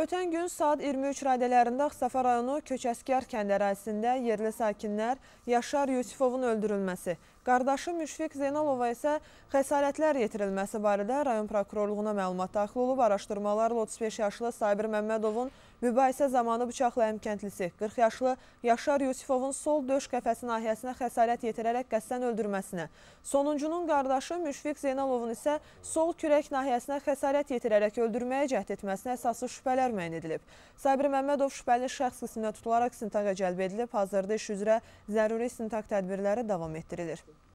Ötən gün saat 23 radələrində Xsafa rayonu Köçəskər kənd ərazisində yerli sakinlər Yaşar Yusifovun öldürülməsi, qardaşı Müşfiq Zeynalova isə xəsarətlər yetirilməsi barədə rayon prokurorluğuna məlumat daxil olub, araşdırmalarla 35 yaşlı Sabir Məmmədovun mübahisə zamanı bıçaqla əmkəntlisi, 40 yaşlı Yaşar Yusifovun sol döş qəfəsi nahiyəsinə xəsarət yetirərək qəssən öldürməsinə, sonuncunun qardaşı Müşfiq Zeynalovun isə sol kürək nahiyəsinə xəsarət yetirərək öldürməyə cəhd etməsinə əsaslı şübhələr şəxslər müəyyən edilib. Sabir Məmmədov şübhəli şəxs qisminə tutularaq sintaqa cəlb edilib, hazırda iş üzrə zəruri sintak tədbirləri davam etdirilir.